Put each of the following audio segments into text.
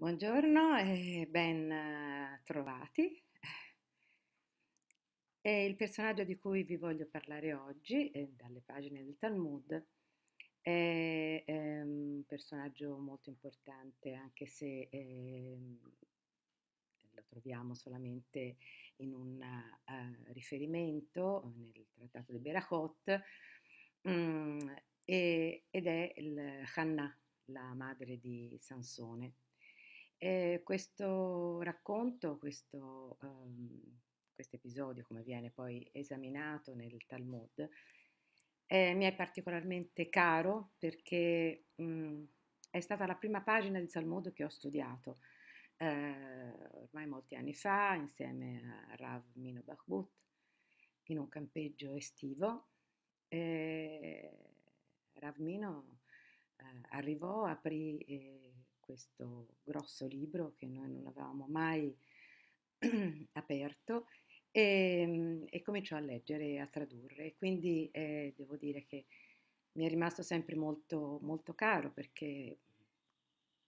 Buongiorno e ben eh, trovati. È il personaggio di cui vi voglio parlare oggi, eh, dalle pagine del Talmud, è, un personaggio molto importante, anche se ehm, lo troviamo solamente in un eh, riferimento nel trattato di Berachot, mm, ed è il Hannah, la madre di Sansone. E questo racconto, questo um, episodio, come viene poi esaminato nel Talmud, eh, mi è particolarmente caro perché mh, mhmm, è stata la prima pagina di Talmud che ho studiato eh, ormai molti anni fa insieme a Rav Mino Bachbut in un campeggio estivo. Eh, Rav Mino eh, arrivò, aprì eh, questo grosso libro che noi non avevamo mai aperto ehm, e, e, cominciò a leggere e a tradurre. Quindi eh, devo dire che mi è rimasto sempre molto, molto caro perché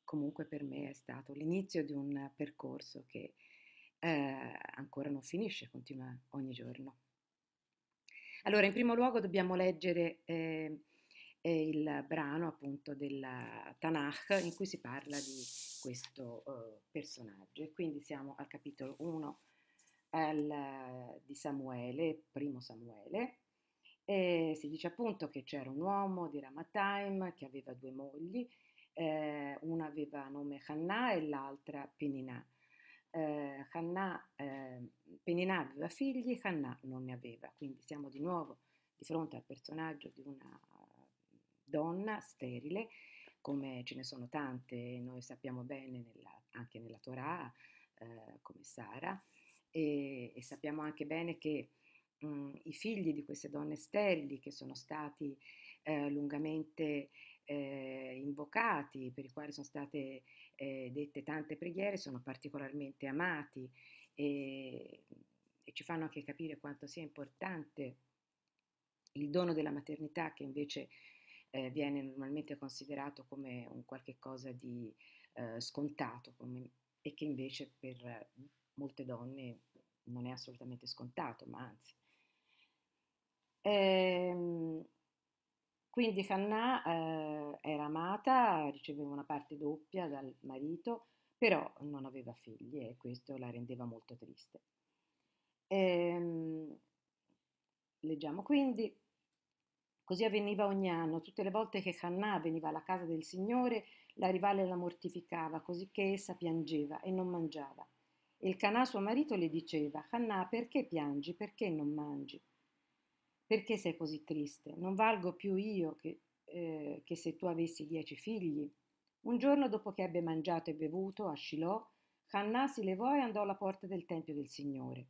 comunque per me è stato l'inizio di un percorso che eh, ancora non finisce, continua ogni giorno. Allora, in primo luogo dobbiamo leggere eh, è il brano appunto della Tanakh in cui si parla di questo uh, personaggio. E quindi siamo al capitolo 1 al, di Samuele, primo Samuele, e si dice appunto che c'era un uomo di Ramataim che aveva due mogli, eh, una aveva nome Hannah e l'altra Peninah. Eh, Hannah, eh, Peninah aveva figli, Hannah non ne aveva, quindi siamo di nuovo di fronte al personaggio di una donna sterile, come ce ne sono tante, noi sappiamo bene nella, anche nella Torah, eh, come Sara, e, e, sappiamo anche bene che mh, mm, i figli di queste donne sterili che sono stati eh, lungamente eh, invocati, per i quali sono state eh, dette tante preghiere, sono particolarmente amati e, e ci fanno anche capire quanto sia importante il dono della maternità che invece eh, viene normalmente considerato come un qualche cosa di eh, scontato come, e che invece per molte donne non è assolutamente scontato, ma anzi. Ehm, quindi Hannah eh, era amata, riceveva una parte doppia dal marito, però non aveva figli e questo la rendeva molto triste. Ehm, leggiamo quindi, Così avveniva ogni anno, tutte le volte che Hannah veniva alla casa del Signore, la rivale la mortificava, così che essa piangeva e non mangiava. E il Canà suo marito le diceva, Hannah, perché piangi, perché non mangi? Perché sei così triste? Non valgo più io che, eh, che se tu avessi dieci figli? Un giorno dopo che ebbe mangiato e bevuto a Shiloh, Hannah si levò e andò alla porta del Tempio del Signore.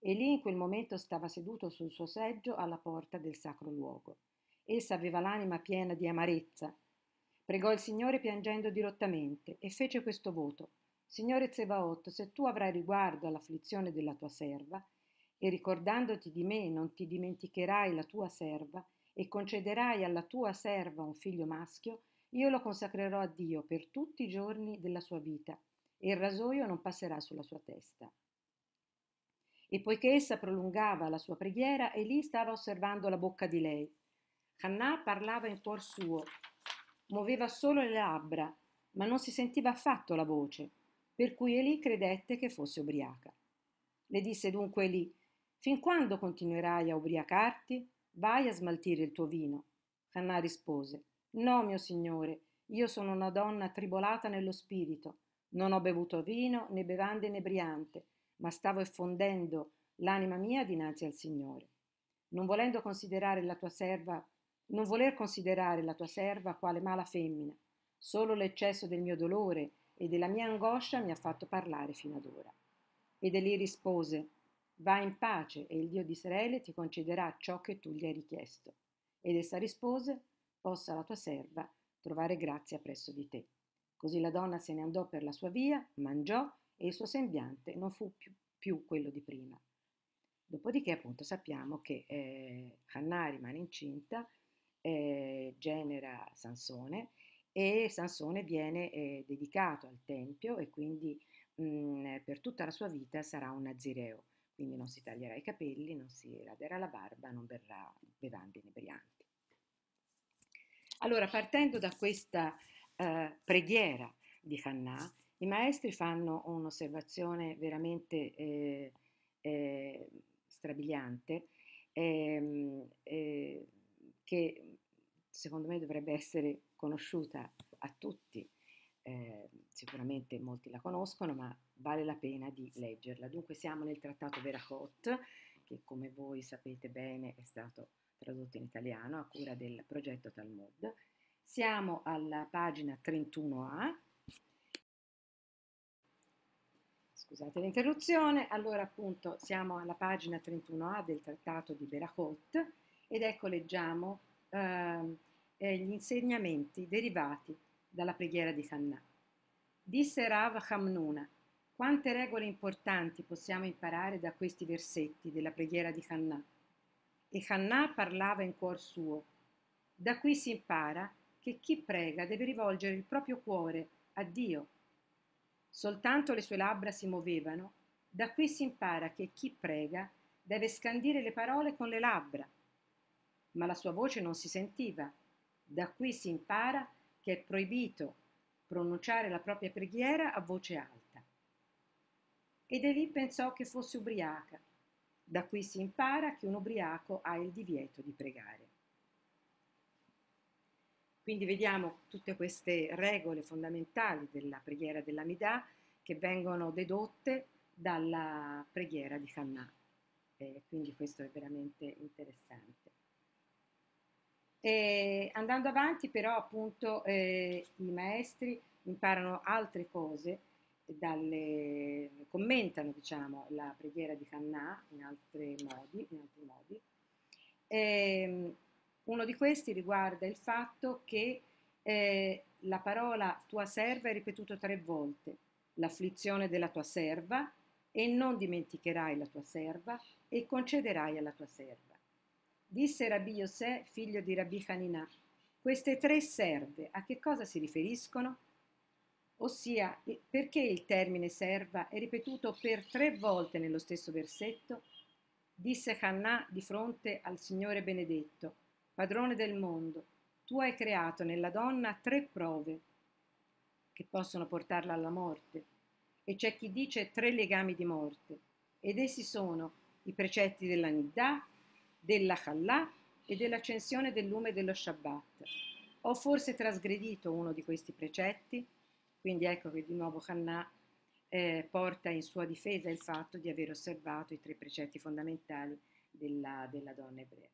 E lì in quel momento stava seduto sul suo seggio alla porta del sacro luogo. Essa aveva l'anima piena di amarezza. Pregò il Signore piangendo dirottamente e fece questo voto. Signore Zebaot, se tu avrai riguardo all'afflizione della tua serva, e ricordandoti di me non ti dimenticherai la tua serva, e concederai alla tua serva un figlio maschio, io lo consacrerò a Dio per tutti i giorni della sua vita, e il rasoio non passerà sulla sua testa. E poiché essa prolungava la sua preghiera, Elì stava osservando la bocca di lei. Hannah parlava in cuor suo, muoveva solo le labbra, ma non si sentiva affatto la voce, per cui Eli credette che fosse ubriaca. Le disse dunque Eli, Fin quando continuerai a ubriacarti? Vai a smaltire il tuo vino. Hannah rispose, No, mio signore, io sono una donna tribolata nello spirito. Non ho bevuto vino, né bevande inebriante, ma stavo effondendo l'anima mia dinanzi al Signore. Non volendo considerare la tua serva non voler considerare la tua serva quale mala femmina. Solo l'eccesso del mio dolore e della mia angoscia mi ha fatto parlare fino ad ora. Ed Eli rispose, Va in pace e il Dio di Israele ti concederà ciò che tu gli hai richiesto. Ed essa rispose, Possa la tua serva trovare grazia presso di te. Così la donna se ne andò per la sua via, mangiò e il suo sembiante non fu più, più quello di prima. Dopodiché appunto sappiamo che eh, Hannah rimane incinta eh, genera Sansone e Sansone viene eh, dedicato al Tempio e quindi mh, per tutta la sua vita sarà un nazireo, quindi non si taglierà i capelli, non si raderà la barba, non berrà bevande inebrianti. Allora, partendo da questa eh, preghiera di Hannah, i maestri fanno un'osservazione veramente eh, eh, strabiliante ehm, eh, che secondo me dovrebbe essere conosciuta a tutti. Eh, sicuramente molti la conoscono, ma vale la pena di leggerla. Dunque siamo nel trattato Veracot, che come voi sapete bene è stato tradotto in italiano a cura del progetto Talmud. Siamo alla pagina 31A. Scusate l'interruzione, allora appunto siamo alla pagina 31A del trattato di Berachot ed ecco leggiamo Ehm, eh, gli insegnamenti derivati dalla preghiera di Hannah. Disse Rav Hamnuna, quante regole importanti possiamo imparare da questi versetti della preghiera di Hannah. E Hannah parlava in cuor suo. Da qui si impara che chi prega deve rivolgere il proprio cuore a Dio. Soltanto le sue labbra si muovevano. Da qui si impara che chi prega deve scandire le parole con le labbra ma la sua voce non si sentiva. Da qui si impara che è proibito pronunciare la propria preghiera a voce alta. Ed Eli pensò che fosse ubriaca. Da qui si impara che un ubriaco ha il divieto di pregare. Quindi vediamo tutte queste regole fondamentali della preghiera dell'Amidà che vengono dedotte dalla preghiera di Hannah. Eh, quindi questo è veramente interessante. E andando avanti però appunto eh, i maestri imparano altre cose, dalle, commentano diciamo, la preghiera di Cannà in, altri modi. In altri modi. E, ehm, uno di questi riguarda il fatto che eh, la parola tua serva è ripetuta tre volte, l'afflizione della tua serva e non dimenticherai la tua serva e concederai alla tua serva. Disse Rabbi José, figlio di Rabbi Haninà, queste tre serve a che cosa si riferiscono? Ossia, perché il termine serva è ripetuto per tre volte nello stesso versetto? Disse Hannah di fronte al Signore benedetto, padrone del mondo, tu hai creato nella donna tre prove che possono portarla alla morte, e c'è chi dice tre legami di morte, ed essi sono i precetti della Niddah, della Challà e dell'accensione del lume dello Shabbat. Ho forse trasgredito uno di questi precetti? Quindi ecco che di nuovo Hannah eh, porta in sua difesa il fatto di aver osservato i tre precetti fondamentali della, della donna ebrea.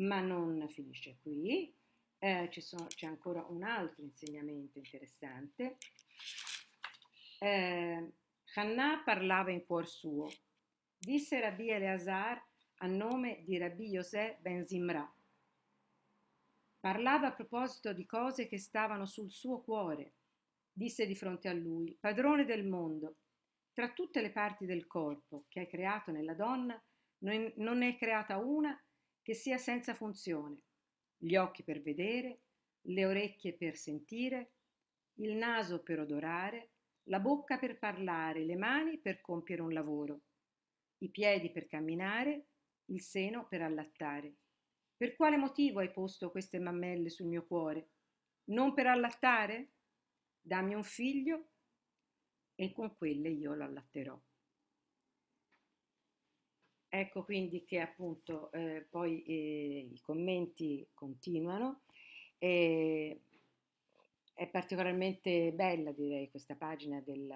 Ma non finisce qui, eh, sono, c'è ancora un altro insegnamento interessante. Eh, Hannah parlava in cuor suo. Disse Rabbi Eleazar a nome di Rabbi José Ben Zimra. Parlava a proposito di cose che stavano sul suo cuore. Disse di fronte a lui, padrone del mondo, tra tutte le parti del corpo che hai creato nella donna, non ne è creata una che sia senza funzione. Gli occhi per vedere, le orecchie per sentire, il naso per odorare, la bocca per parlare, le mani per compiere un lavoro, i piedi per camminare il seno per allattare. Per quale motivo hai posto queste mammelle sul mio cuore? Non per allattare? Dammi un figlio e con quelle io lo allatterò. Ecco quindi che appunto eh, poi eh, i commenti continuano. E è particolarmente bella direi questa pagina del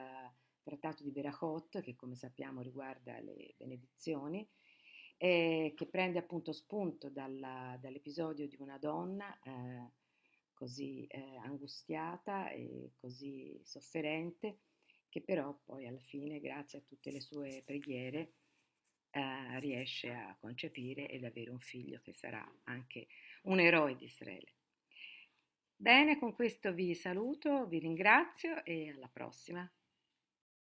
Trattato di Berachot che come sappiamo riguarda le benedizioni eh, che prende appunto spunto dalla, dall'episodio di una donna eh, così eh, angustiata e così sofferente, che però poi alla fine, grazie a tutte le sue preghiere, eh, riesce a concepire ed avere un figlio che sarà anche un eroe di Israele. Bene, con questo vi saluto, vi ringrazio e alla prossima.